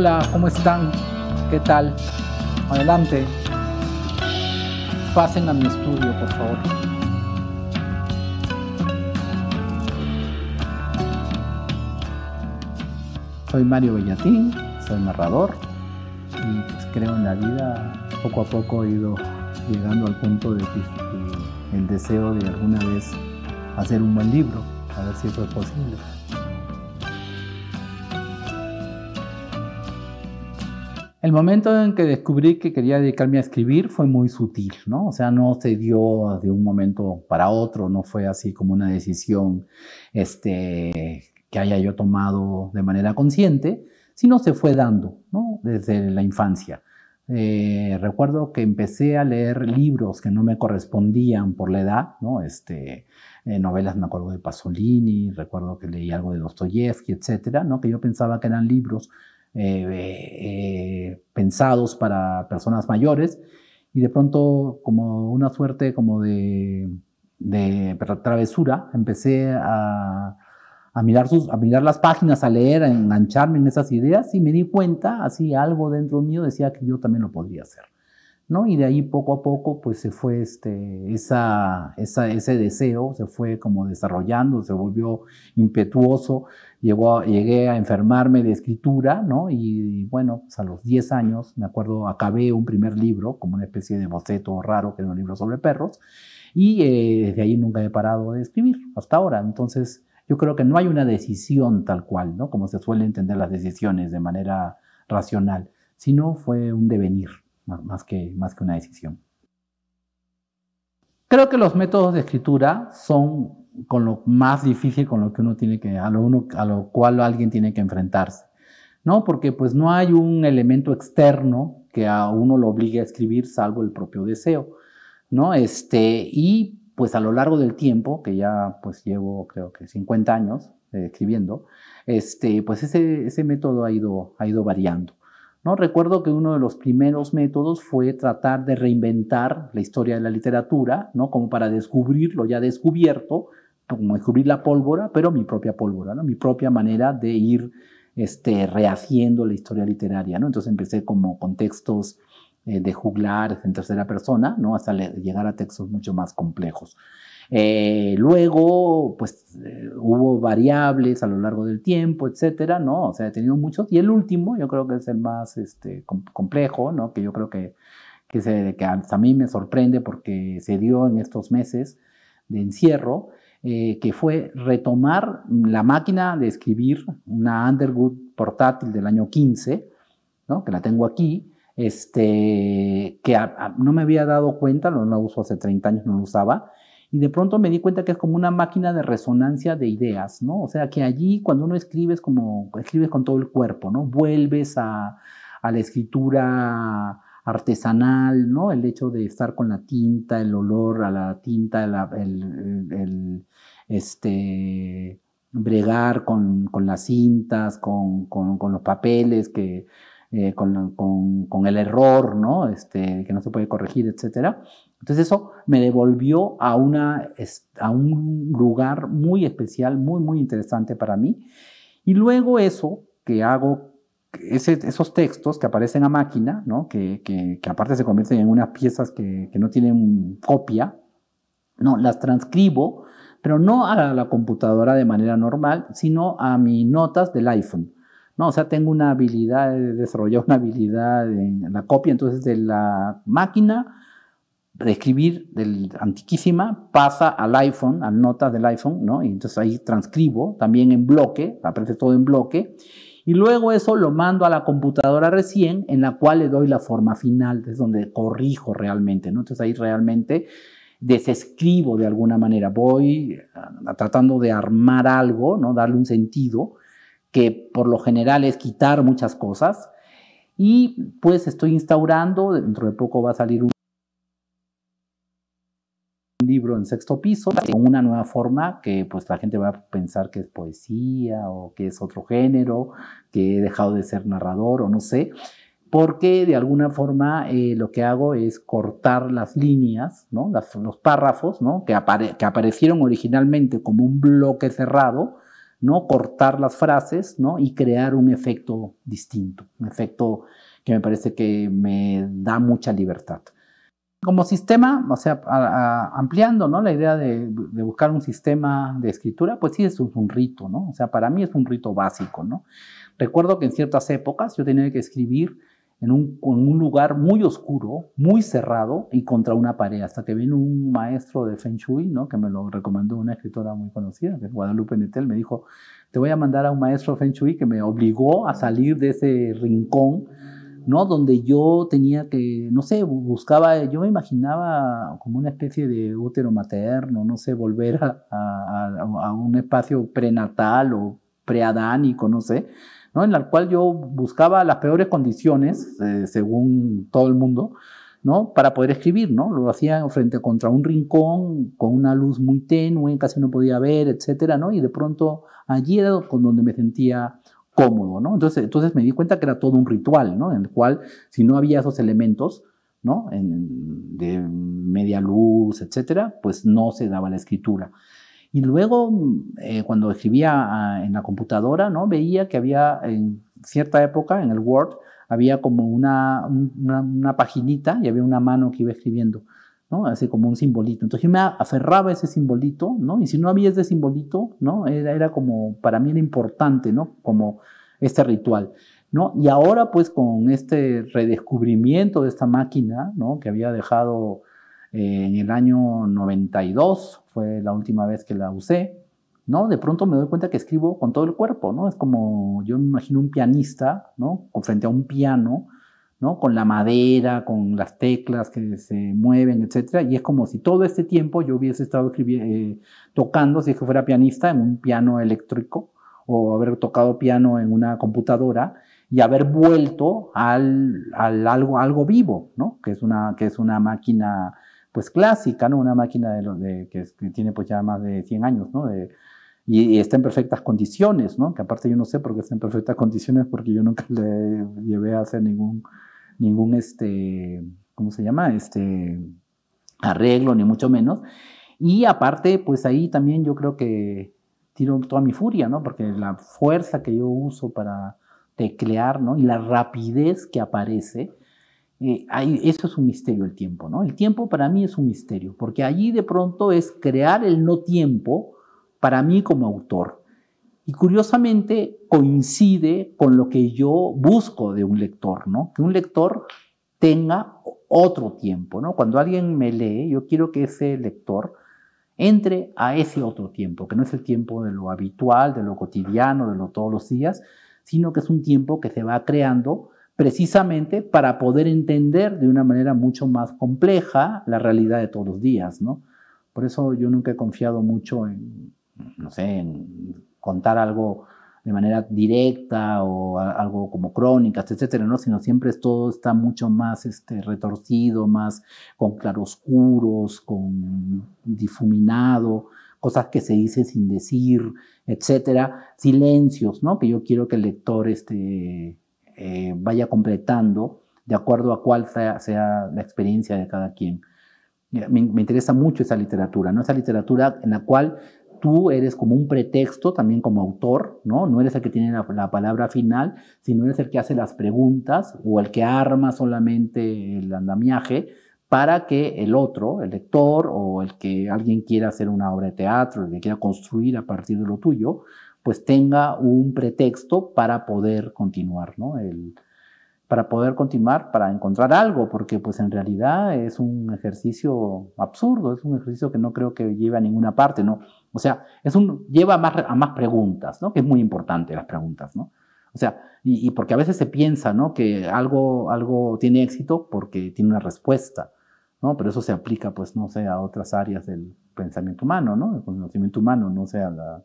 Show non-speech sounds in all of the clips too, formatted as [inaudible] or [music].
Hola, ¿cómo están? ¿Qué tal? Adelante. Pasen a mi estudio, por favor. Soy Mario Bellatín, soy narrador y pues creo en la vida poco a poco he ido llegando al punto de que eh, el deseo de alguna vez hacer un buen libro, a ver si eso es posible. El momento en que descubrí que quería dedicarme a escribir fue muy sutil, ¿no? O sea, no se dio de un momento para otro, no fue así como una decisión este, que haya yo tomado de manera consciente, sino se fue dando, ¿no? Desde la infancia. Eh, recuerdo que empecé a leer libros que no me correspondían por la edad, ¿no? Este, eh, novelas, me acuerdo de Pasolini, recuerdo que leí algo de Dostoyevsky, etcétera, ¿no? Que yo pensaba que eran libros eh, eh, pensados para personas mayores y de pronto como una suerte como de, travesura empecé a, a mirar, sus, a mirar las páginas, a leer, a engancharme en esas ideas y me di cuenta, así algo dentro mío decía que yo también lo podría hacer. Y de ahí poco a poco, pues se fue este, esa, ese deseo, se fue como desarrollando, se volvió impetuoso, llegó, llegué a enfermarme de escritura, ¿no? Y, bueno, pues, a los 10 años, me acuerdo, acabé un primer libro, como una especie de boceto raro, que era un libro sobre perros, y desde eh, ahí nunca he parado de escribir, hasta ahora. Entonces, yo creo que no hay una decisión tal cual, ¿no? Como se suele entender las decisiones de manera racional, sino fue un devenir, más que, más que una decisión. Creo que los métodos de escritura son con lo más difícil con lo que uno tiene que, a lo, uno, a lo cual alguien tiene que enfrentarse, ¿no? Porque pues no hay un elemento externo que a uno lo obligue a escribir salvo el propio deseo, ¿no? Este, y pues a lo largo del tiempo, que ya pues llevo creo que 50 años eh, escribiendo, este, pues ese, ese método ha ido, ha ido variando. Recuerdo que uno de los primeros métodos fue tratar de reinventar la historia de la literatura, ¿no? Como para descubrir lo ya descubierto, como descubrir la pólvora, pero mi propia pólvora, ¿no? Mi propia manera de ir este, rehaciendo la historia literaria, ¿no? Entonces empecé como con textos eh, de juglar en tercera persona, ¿no? Hasta llegar a textos mucho más complejos. Eh, luego, pues eh, hubo variables a lo largo del tiempo, etcétera, ¿no? O sea, he tenido muchos. Y el último, yo creo que es el más este, complejo, Que yo creo que, a mí me sorprende porque se dio en estos meses de encierro, que fue retomar la máquina de escribir, una Underwood portátil del año 15, Que la tengo aquí este, que no me había dado cuenta, no lo uso hace 30 años, no lo usaba, y de pronto me di cuenta que es como una máquina de resonancia de ideas, ¿no? O sea, que allí cuando uno escribe es como, escribes con todo el cuerpo, ¿no? Vuelves a, la escritura artesanal, ¿no? El hecho de estar con la tinta, el olor a la tinta, el, este, bregar con, las cintas, con los papeles que eh, con, con, el error, ¿no? Este, que no se puede corregir, etc. Entonces eso me devolvió a, una, a un lugar muy especial, muy, muy interesante para mí. Y luego eso que hago esos textos que aparecen a máquina, ¿no? que, que, aparte se convierten en unas piezas que, que, no tienen copia, no, las transcribo, pero no a la, computadora de manera normal, sino a mis notas del iPhone. No, o sea, tengo una habilidad, he desarrollado una habilidad en la copia entonces de la máquina de escribir del antiquísima pasa al iPhone, a nota del iPhone, ¿no? Y entonces ahí transcribo también en bloque, aparece todo en bloque. Y luego eso lo mando a la computadora recién, en la cual le doy la forma final, es donde corrijo realmente, ¿no? Entonces ahí realmente desescribo de alguna manera, voy ah, tratando de armar algo, ¿no? Darle un sentido que por lo general es quitar muchas cosas. Y pues estoy instaurando, dentro de poco va a salir un libro en sexto piso, con una nueva forma que pues la gente va a pensar que es poesía o que es otro género, que he dejado de ser narrador o no sé, porque de alguna forma eh, lo que hago es cortar las líneas, ¿no? los párrafos ¿no? que aparecieron originalmente como un bloque cerrado, ¿no? Cortar las frases, ¿no? Y crear un efecto distinto, un efecto que me parece que me da mucha libertad. Como sistema, o sea, ampliando, ¿no? La idea de, buscar un sistema de escritura, pues sí es un, rito, ¿no? O sea, para mí es un rito básico, ¿no? Recuerdo que en ciertas épocas yo tenía que escribir en un, lugar muy oscuro, muy cerrado y contra una pared, hasta que vino un maestro de Feng Shui, ¿no? que me lo recomendó una escritora muy conocida, de Guadalupe Netel, me dijo, te voy a mandar a un maestro de Feng Shui que me obligó a salir de ese rincón, ¿no? donde yo tenía que, no sé, buscaba, yo me imaginaba como una especie de útero materno, no sé, volver a, a un espacio prenatal o preadánico, no sé en la cual yo buscaba las peores condiciones, eh, según todo el mundo, ¿no? para poder escribir. ¿no? Lo hacía frente contra un rincón, con una luz muy tenue, casi no podía ver, etcétera, ¿no? Y de pronto allí era con donde me sentía cómodo, ¿no? Entonces, entonces me di cuenta que era todo un ritual, ¿no? En el cual, si no había esos elementos, ¿no? de media luz, etcétera, pues no se daba la escritura. Y luego, eh, cuando escribía ah, en la computadora, ¿no? veía que había en cierta época, en el Word, había como una, una, paginita y había una mano que iba escribiendo. ¿no? Así como un simbolito. Entonces yo me aferraba a ese simbolito, ¿no? Y si no había ese simbolito, ¿no? Era, era como, para mí era importante, ¿no? Como este ritual, ¿no? Y ahora, pues, con este redescubrimiento de esta máquina, ¿no? Que había dejado eh, en el año 92 fue la última vez que la usé, ¿no? De pronto me doy cuenta que escribo con todo el cuerpo, ¿no? Es como, yo me imagino un pianista, ¿no? frente a un piano, ¿no? Con la madera, con las teclas que se mueven, etcétera, y es como si todo este tiempo yo hubiese estado eh, tocando, si es que fuera pianista, en un piano eléctrico, o haber tocado piano en una computadora, y haber vuelto al, al algo, algo vivo, ¿no? Que es una, que es una máquina pues clásica, ¿no? Una máquina de, que, tiene pues ya más de 100 años, ¿no? y, está en perfectas condiciones, ¿no? Que aparte yo no sé por qué está en perfectas condiciones porque yo nunca le llevé a hacer ningún, ningún este, ¿cómo se llama? Este arreglo, ni mucho menos. Y aparte, pues ahí también yo creo que tiro toda mi furia, ¿no? Porque la fuerza que yo uso para teclear, ¿no? Y la rapidez que aparece, eh, eso es un misterio el tiempo, ¿no? El tiempo para mí es un misterio, porque allí de pronto es crear el no tiempo para mí como autor. Y curiosamente coincide con lo que yo busco de un lector, ¿no? Que un lector tenga otro tiempo, ¿no? Cuando alguien me lee, yo quiero que ese lector entre a ese otro tiempo, que no es el tiempo de lo habitual, de lo cotidiano, de lo todos los días, sino que es un tiempo que se va creando precisamente para poder entender de una manera mucho más compleja la realidad de todos los días, ¿no? Por eso yo nunca he confiado mucho en, no sé, en contar algo de manera directa o algo como crónicas, etcétera, ¿no? Sino siempre todo está mucho más este, retorcido, más con claroscuros, con difuminado, cosas que se dice sin decir, etcétera, silencios, ¿no? Que yo quiero que el lector este, eh, vaya completando de acuerdo a cuál sea, la experiencia de cada quien. Me, interesa mucho esa literatura, ¿no? Esa literatura en la cual tú eres como un pretexto también como autor, ¿no? No eres el que tiene la palabra final, sino eres el que hace las preguntas o el que arma solamente el andamiaje, para que el otro, el lector o el que alguien quiera hacer una obra de teatro, el que quiera construir a partir de lo tuyo, pues tenga un pretexto para poder continuar, ¿no? El, para poder continuar, para encontrar algo, porque pues en realidad es un ejercicio absurdo, es un ejercicio que no creo que lleve a ninguna parte, ¿no? O sea, es un, lleva a más, a más preguntas, ¿no? Que es muy importante las preguntas, ¿no? O sea, y, porque a veces se piensa, ¿no? Que algo, algo tiene éxito porque tiene una respuesta, ¿no? Pero eso se aplica, pues, no sé, a otras áreas del pensamiento humano, ¿no? El conocimiento humano, no sé, a la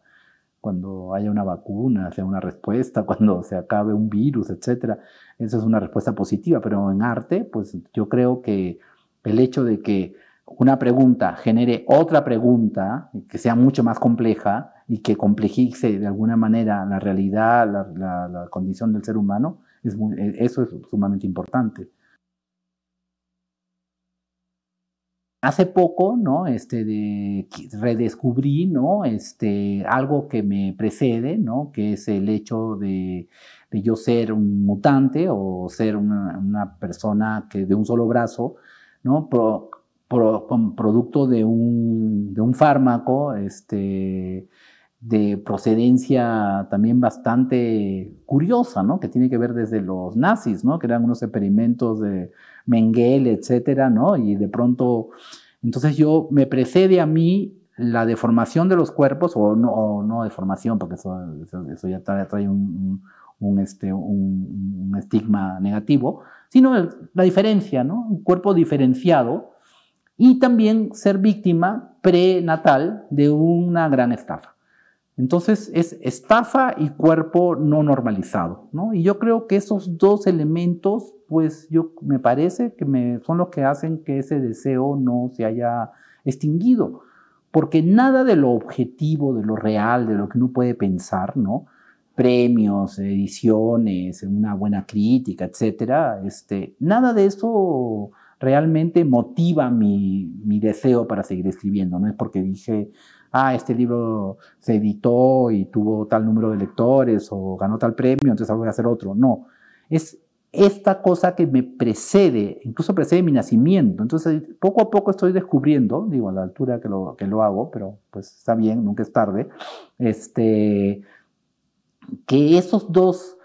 cuando haya una vacuna, sea una respuesta, [laughs] cuando se acabe un virus, etcétera. eso es una respuesta positiva, pero en arte, pues yo creo que el hecho de que una pregunta genere otra pregunta que sea mucho más compleja y que complejice de alguna manera la realidad, la, condición del ser humano, e, eso es sumamente importante. hace poco, ¿no? Este, de, redescubrí, ¿no? Este, algo que me precede, ¿no? Que es el hecho de, yo ser un mutante o ser una, persona que de un solo brazo, ¿no? producto de un, de un fármaco, este, de procedencia también bastante curiosa, ¿no? Que tiene que ver desde los nazis, ¿no? Que eran unos experimentos de Mengele, etcétera, ¿no? Y de pronto, entonces yo, me precede a mí la deformación de los cuerpos, o no, no deformación, porque eso, eso, ya trae, un, este, un, estigma negativo, sino la diferencia, ¿no? Un cuerpo diferenciado y también ser víctima prenatal de una gran estafa. Entonces es estafa y cuerpo no normalizado, ¿no? Y yo creo que esos dos elementos, pues yo me parece que son los que hacen que ese deseo no se haya extinguido, porque nada de lo objetivo, de lo real, de lo que uno puede pensar, ¿no? Premios, ediciones, una buena crítica, etcétera, este, nada de eso realmente motiva mi, mi deseo para seguir escribiendo, no es porque dije ah, este libro se editó y tuvo tal número de lectores o ganó tal premio, entonces voy a hacer otro. No, es esta cosa que me precede, incluso precede mi nacimiento. Entonces, poco a poco estoy descubriendo, digo, a la altura que lo, que lo hago, pero pues está bien, nunca es tarde, este, que esos dos,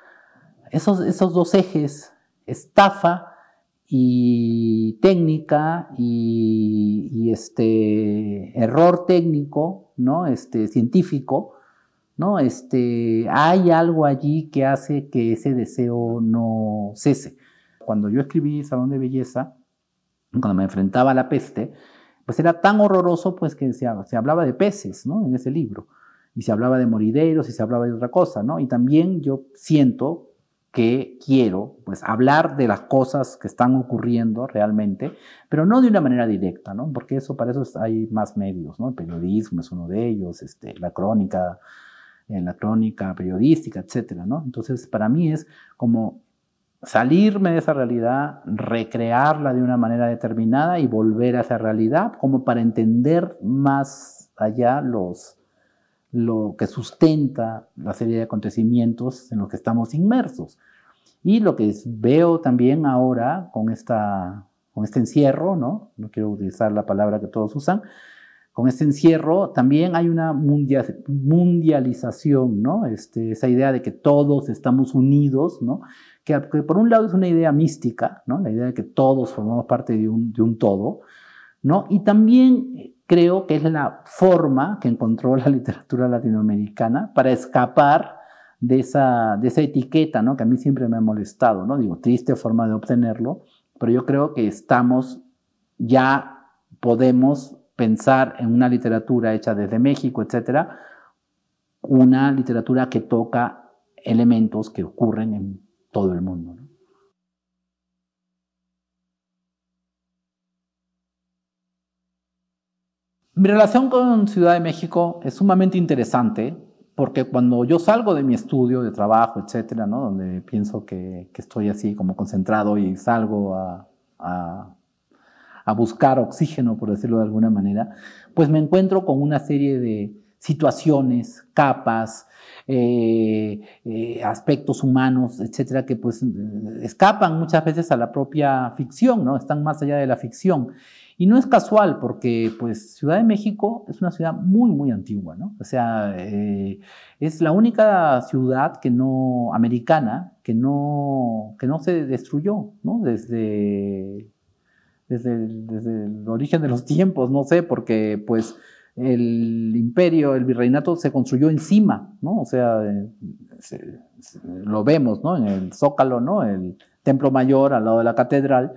esos, esos dos ejes, estafa y técnica y, este error técnico, ¿no? Este científico, ¿no? Este hay algo allí que hace que ese deseo no cese. Cuando yo escribí Salón de Belleza, cuando me enfrentaba a la peste, pues era tan horroroso pues que se, se hablaba de peces, ¿no? En ese libro. Y se hablaba de morideros y se hablaba de otra cosa, ¿no? Y también yo siento quiero pues hablar de las cosas que están ocurriendo realmente, pero no de una manera directa, Porque eso para eso hay más medios, El periodismo es uno de ellos, este, la crónica, la crónica periodística, etcétera, Entonces, para mí es como salirme de esa realidad, recrearla de una manera determinada y volver a esa realidad como para entender más allá lo que sustenta la serie de acontecimientos en los que estamos inmersos. Y lo que veo también ahora con, esta, con este encierro, ¿no? no quiero utilizar la palabra que todos usan, con este encierro también hay una mundial, mundialización, ¿no? Este, esa idea de que todos estamos unidos, ¿no? Que, que, por un lado es una idea mística, ¿no? La idea de que todos formamos parte de un, de un todo, ¿no? Y también eh, creo que es la forma que encontró la [laughs] literatura latinoamericana para escapar de esa, de esa etiqueta, ¿no? Que a mí siempre me ha molestado, ¿no? Digo, triste forma de obtenerlo, pero yo creo que estamos, ya podemos pensar en una literatura hecha desde México, etcétera, una literatura que toca elementos que ocurren en todo el mundo. Mi relación con Ciudad de México es sumamente interesante porque cuando yo salgo de mi estudio, de trabajo, etcétera, donde pienso que, estoy así como concentrado y salgo a, buscar oxígeno, por decirlo de alguna manera, pues me encuentro con una serie de situaciones, capas, eh, eh, aspectos humanos, etcétera, que pues escapan muchas veces a la propia ficción, ¿no? están más allá de la ficción. Y no es casual porque pues Ciudad de México es una ciudad muy, muy antigua, ¿no? O sea, eh, es la única ciudad que no, americana, que no, que no se destruyó, ¿no? Desde, desde, el, desde el origen de los tiempos, no sé, porque pues el imperio, el virreinato se construyó encima, ¿no? O sea, lo vemos, ¿no? En el Zócalo, ¿no? El templo mayor al lado de la catedral,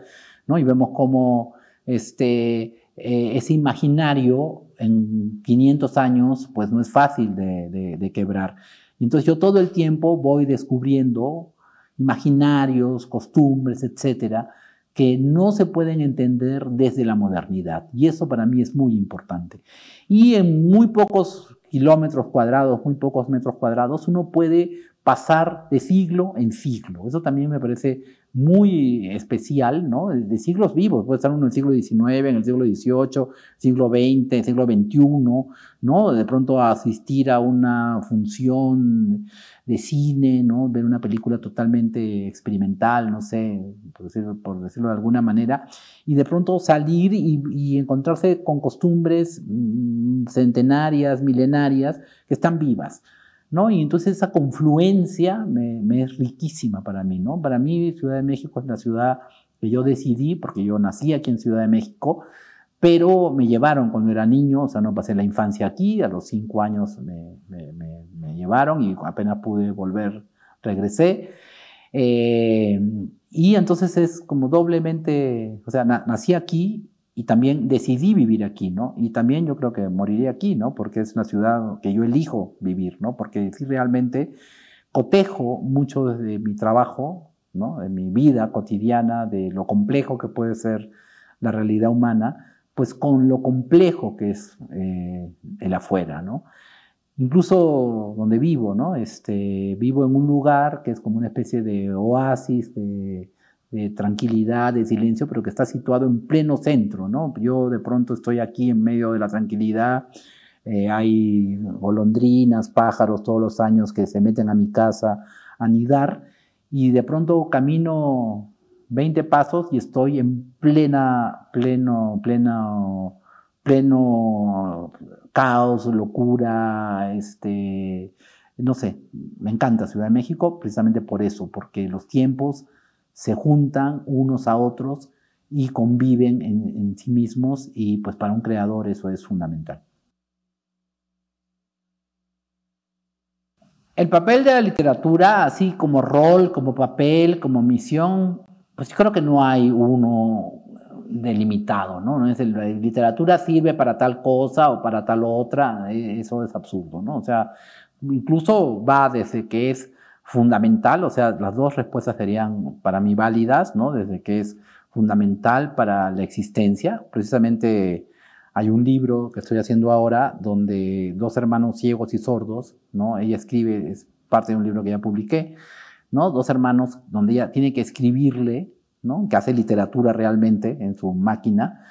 ¿no? Y vemos cómo este, eh, ese imaginario en 500 años, pues no es fácil de, de quebrar. Entonces yo todo el tiempo voy descubriendo imaginarios, costumbres, etcétera, que no se pueden entender desde la modernidad. Y eso para mí es muy importante. Y en muy pocos kilómetros cuadrados, muy pocos metros cuadrados, uno puede pasar de siglo en siglo. Eso también me parece muy especial, ¿no? De siglos vivos. Puede estar uno en el siglo XIX, en el siglo XVIII, siglo XX, siglo XXI, ¿no? De pronto asistir a una función de cine, ¿no? Ver una película totalmente experimental, no sé, por decirlo, por decirlo de alguna manera, y de pronto salir y encontrarse con costumbres mm, centenarias, milenarias, que están vivas. ¿no? Y entonces esa confluencia me, es riquísima para mí, ¿no? Para mí Ciudad de México es la ciudad que yo decidí, porque yo nací aquí en Ciudad de México, pero me llevaron cuando era niño, o sea, no pasé la infancia aquí, a los cinco años me, llevaron y apenas pude volver, regresé. Eh, y entonces es como doblemente, o sea, nací aquí y también decidí vivir aquí, ¿no? Y también yo creo que moriré aquí, ¿no? Porque es una ciudad que yo elijo vivir, ¿no? Porque si realmente cotejo mucho de mi trabajo, ¿no? De mi vida cotidiana, de lo complejo que puede ser la realidad humana, pues con lo complejo que es eh, el afuera, ¿no? Incluso donde vivo, ¿no? Este, vivo en un lugar que es como una especie de oasis, de de tranquilidad, de silencio, pero que está situado en pleno centro, ¿no? Yo de pronto estoy aquí en medio de la tranquilidad, eh, hay golondrinas, pájaros todos los años que se meten a mi casa a anidar y de pronto camino 20 pasos y estoy en plena, pleno, pleno, pleno caos, locura, este, no sé, me encanta Ciudad de México precisamente por eso, porque los tiempos se juntan unos a otros y conviven en, sí mismos y pues para un creador eso es fundamental. El papel de la literatura, así como rol, como papel, como misión, pues yo creo que no hay uno delimitado, ¿no? es la literatura sirve para tal cosa o para tal otra, eh, eso es absurdo, ¿no? O sea, incluso va desde que es fundamental, o sea, las dos respuestas serían para mí válidas, ¿no? Desde que es fundamental para la existencia. Precisamente hay un libro que estoy haciendo ahora donde dos hermanos ciegos y sordos, ¿no? Ella escribe, es parte de un libro que ya publiqué, ¿no? Dos hermanos donde ella tiene que escribirle, ¿no? Que hace literatura realmente en su máquina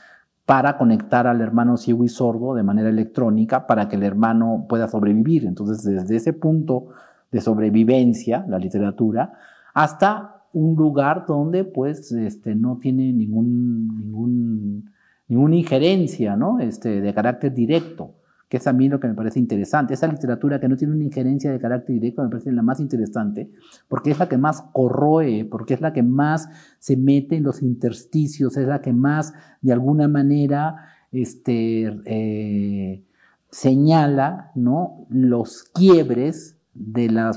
para conectar al hermano ciego y sordo de manera electrónica para que el hermano pueda sobrevivir. Entonces, desde ese punto de sobrevivencia, la literatura, hasta un lugar donde pues este, no tiene ningún, ningún, ninguna injerencia ¿no? este, de carácter directo, que es a mí lo que me parece interesante. Esa literatura que no tiene una injerencia de carácter directo me parece la más interesante, porque es la que más corroe, porque es la que más se mete en los intersticios, es la que más de alguna manera este, eh, señala ¿no? los quiebres de, la,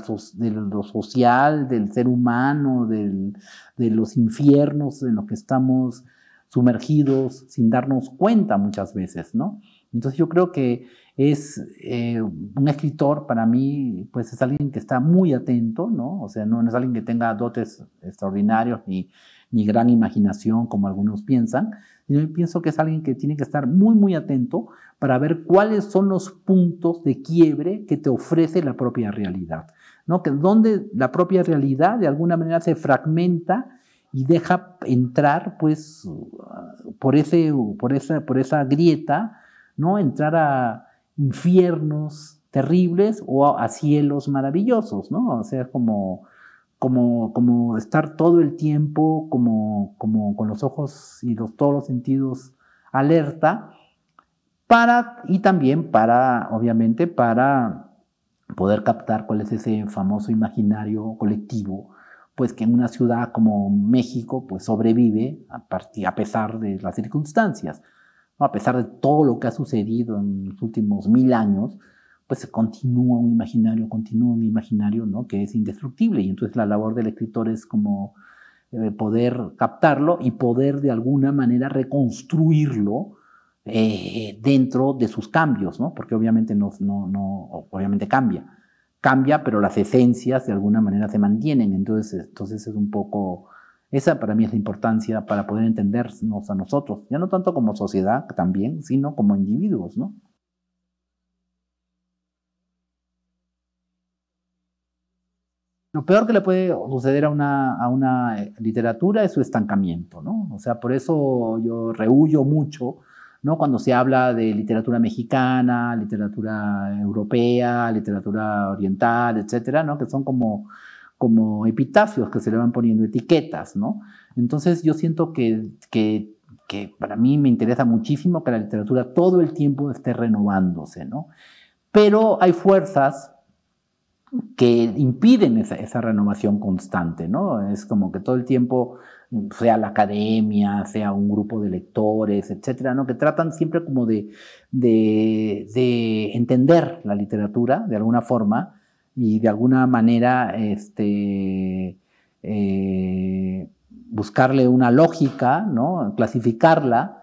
lo social, del ser humano, de los infiernos en los que estamos sumergidos sin darnos cuenta muchas veces, ¿no? Entonces yo creo que es eh, un escritor para mí, pues es alguien que está muy atento, ¿no? O sea, no, es alguien que tenga dotes extraordinarios ni gran imaginación como algunos piensan, y yo pienso que es alguien que tiene que estar muy, muy atento para ver cuáles son los puntos de quiebre que te ofrece la propia realidad. ¿no? Que donde la propia realidad de alguna manera se fragmenta y deja entrar, pues, por, ese, por, esa, por esa grieta, ¿no? entrar a infiernos terribles o a, cielos maravillosos, ¿no? O sea, como como, como estar todo el tiempo, como, con los ojos y los, todos los sentidos alerta, para, y también para, obviamente, para poder captar cuál es ese famoso imaginario colectivo, pues que en una ciudad como México, pues sobrevive a, pesar de las circunstancias, a pesar de todo lo que ha sucedido en los últimos mil años, pues continúa un imaginario, continúa un imaginario, ¿no? Que es indestructible y entonces la labor del escritor es como eh, poder captarlo y poder de alguna manera reconstruirlo eh, dentro de sus cambios, ¿no? Porque obviamente no, obviamente cambia, cambia, pero las esencias de alguna manera se mantienen. Entonces, entonces es un poco esa para mí es la importancia para poder entendernos a nosotros, ya no tanto como sociedad también, sino como individuos, ¿no? Lo peor que le puede suceder a una, a una eh, literatura es su estancamiento, ¿no? O sea, por eso yo rehuyo mucho, ¿no? Cuando se habla de literatura mexicana, literatura europea, literatura oriental, etcétera, ¿no? Que son como, como epitafios que se le van poniendo etiquetas, ¿no? Entonces yo siento que, que para mí me interesa muchísimo que la literatura todo el tiempo esté renovándose, ¿no? Pero hay fuerzas que impiden esa, renovación constante, ¿no? Es como que todo el tiempo, sea la academia, sea un grupo de lectores, etcétera, ¿no? Que tratan siempre como de, entender la literatura de alguna forma y de alguna manera este, eh, buscarle una lógica, ¿no? Clasificarla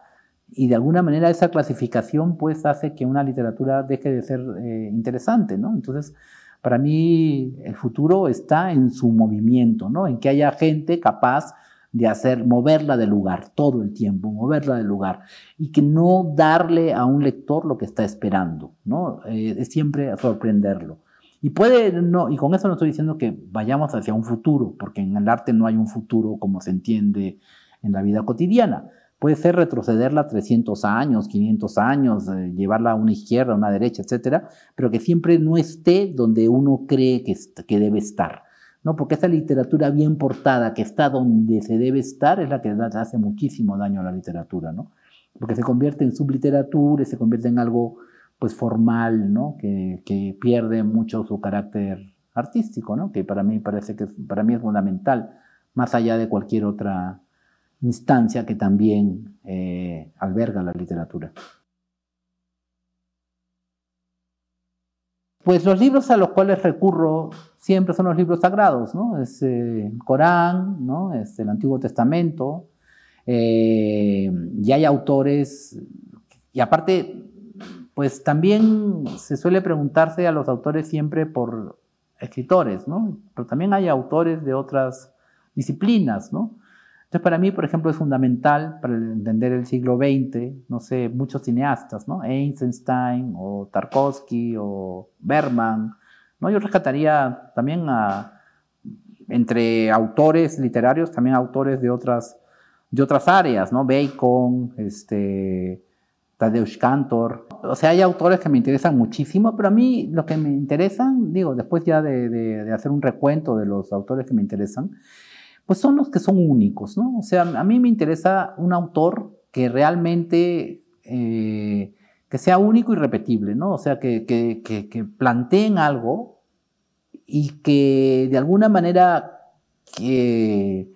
y de alguna manera esa clasificación pues hace que una literatura deje de ser eh, interesante, ¿no? Entonces, para mí el futuro está en su movimiento, ¿no? En que haya gente capaz de hacer, moverla del lugar todo el tiempo, moverla del lugar y que no darle a un lector lo que está esperando, ¿no? Eh, es siempre sorprenderlo. Y puede, no, y con eso no estoy diciendo que vayamos hacia un futuro, porque en el arte no hay un futuro como se entiende en la vida cotidiana, Puede ser retrocederla 300 años, 500 años, eh, llevarla a una izquierda, a una derecha, etcétera, pero que siempre no esté donde uno cree que, que debe estar. ¿no? Porque esa literatura bien portada, que está donde se debe estar, es la que hace muchísimo daño a la literatura, ¿no? Porque se convierte en subliteratura, se convierte en algo pues formal, ¿no? Que, pierde mucho su carácter artístico, ¿no? Que para mí parece que para mí es fundamental, más allá de cualquier otra instancia que también eh, alberga la literatura. Pues los libros a los cuales recurro siempre son los libros sagrados, ¿no? Es eh, el Corán, ¿no? Es el Antiguo Testamento. Eh, y hay autores, y aparte, pues también se suele preguntarse a los autores siempre por escritores, ¿no? Pero también hay autores de otras disciplinas, ¿no? Entonces, para mí, por ejemplo, es fundamental para entender el siglo XX, no sé, muchos cineastas, ¿no? Einstein o Tarkovsky o Berman, ¿no? Yo rescataría también entre autores literarios, también autores de otras, de otras áreas, ¿no? Bacon, este, Tadeusz Kantor. O sea, hay autores que me interesan muchísimo, pero a mí lo que me interesan, digo, después ya de hacer un recuento de los autores que me interesan, pues son los que son únicos, ¿no? O sea, a mí me interesa un autor que realmente, eh, que sea único y repetible, ¿no? O sea, que, planteen algo y que de alguna manera eh,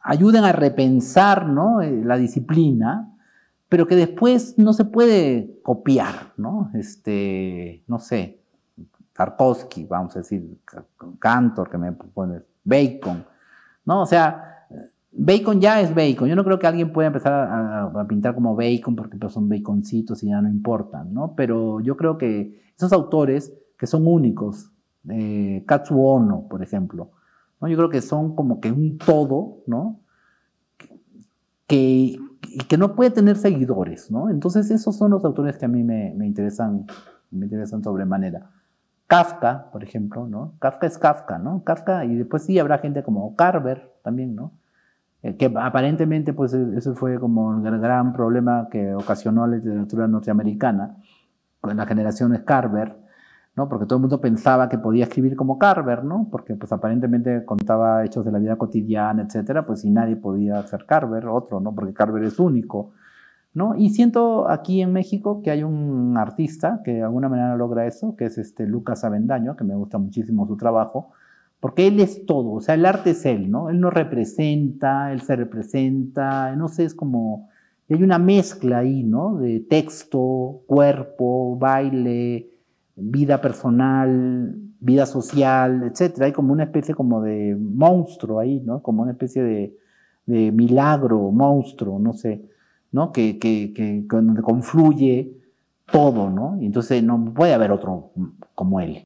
ayuden a repensar ¿no? Eh, la disciplina, pero que después no se puede copiar, ¿no? Este, no sé, Tarkovsky, vamos a decir, Cantor, que me pone bacon. ¿No? O sea, bacon ya es bacon. Yo no creo que alguien pueda empezar a, pintar como bacon porque pues, son baconcitos y ya no importan, ¿no? Pero yo creo que esos autores que son únicos, eh, Katsu Ono, por ejemplo, ¿no? Yo creo que son como que un todo, ¿no? Que, que no puede tener seguidores, ¿no? Entonces esos son los autores que a mí me, me interesan, me interesan sobremanera. Kafka, por ejemplo, ¿no? Kafka es Kafka, ¿no? Kafka, y después sí habrá gente como Carver también, ¿no? Eh, que aparentemente, pues e-, eso fue como el gran problema que ocasionó la literatura norteamericana con las generaciones Carver, ¿no? Porque todo el mundo pensaba que podía escribir como Carver, ¿no? Porque pues aparentemente contaba hechos de la vida cotidiana, etcétera, pues si nadie podía ser Carver, otro, ¿no? Porque Carver es único. ¿no? Y siento aquí en México que hay un artista que de alguna manera logra eso, que es este Lucas Avendaño, que me gusta muchísimo su trabajo, porque él es todo, o sea, el arte es él, ¿no? Él nos representa, él se representa, no sé, es como, hay una mezcla ahí, ¿no? De texto, cuerpo, baile, vida personal, vida social, etc. Hay como una especie como de monstruo ahí, ¿no? Como una especie de, de milagro, monstruo, no sé. ¿no? Que, que, que, donde confluye todo, ¿no? Y entonces no puede haber otro como él.